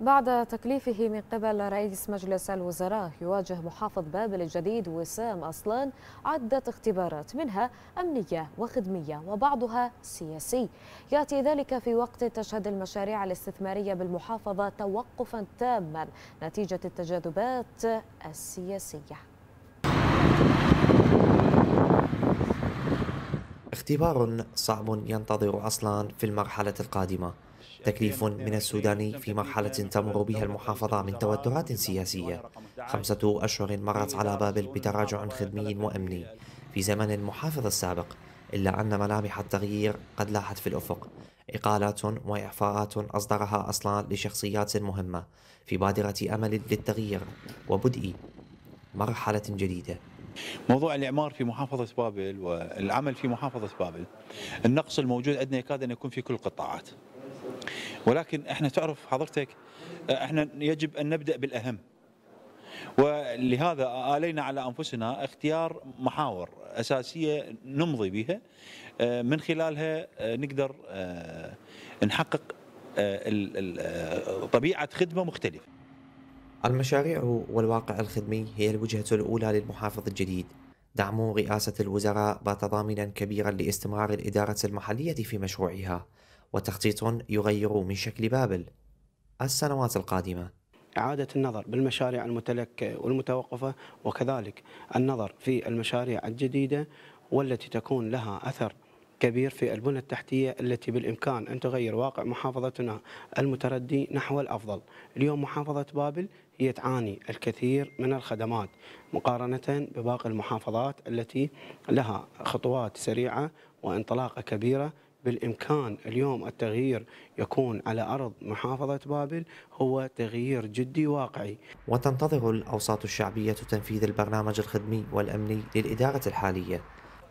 بعد تكليفه من قبل رئيس مجلس الوزراء يواجه محافظ بابل الجديد وسام أصلان عدة اختبارات منها أمنية وخدمية وبعضها سياسي يأتي ذلك في وقت تشهد المشاريع الاستثمارية بالمحافظة توقفا تاما نتيجة التجاذبات السياسية اختبار صعب ينتظر أصلان في المرحلة القادمة تكليف من السوداني في مرحلة تمر بها المحافظة من توترات سياسية خمسة أشهر مرت على بابل بتراجع خدمي وأمني في زمن المحافظ السابق إلا أن ملامح التغيير قد لاحت في الأفق إقالات وإعفاءات أصدرها أصلا لشخصيات مهمة في بادرة أمل للتغيير وبدء مرحلة جديدة موضوع الاعمار في محافظه بابل والعمل في محافظه بابل النقص الموجود عندنا يكاد ان يكون في كل القطاعات ولكن احنا تعرف حضرتك احنا يجب ان نبدا بالاهم ولهذا آلينا على أنفسنا اختيار محاور أساسية نمضي بها من خلالها نقدر آه، نحقق آه، آه، طبيعة خدمة مختلفة المشاريع والواقع الخدمي هي الوجهة الأولى للمحافظ الجديد دعم رئاسة الوزراء بات ضامنا كبيرا لاستمرار الإدارة المحلية في مشروعها وتخطيط يغير من شكل بابل السنوات القادمة إعادة النظر بالمشاريع المتلكة والمتوقفة وكذلك النظر في المشاريع الجديدة والتي تكون لها أثر كبير في البنى التحتية التي بالإمكان أن تغير واقع محافظتنا المتردي نحو الأفضل اليوم محافظة بابل هي تعاني الكثير من الخدمات مقارنة بباقي المحافظات التي لها خطوات سريعة وانطلاقة كبيرة بالإمكان اليوم التغيير يكون على أرض محافظة بابل هو تغيير جدي واقعي وتنتظر الأوساط الشعبية تنفيذ البرنامج الخدمي والأمني للإدارة الحالية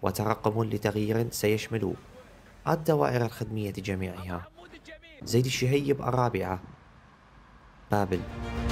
وترقب لتغيير سيشمل الدوائر الخدمية جميعها زيد الشهيب الرابعة بابل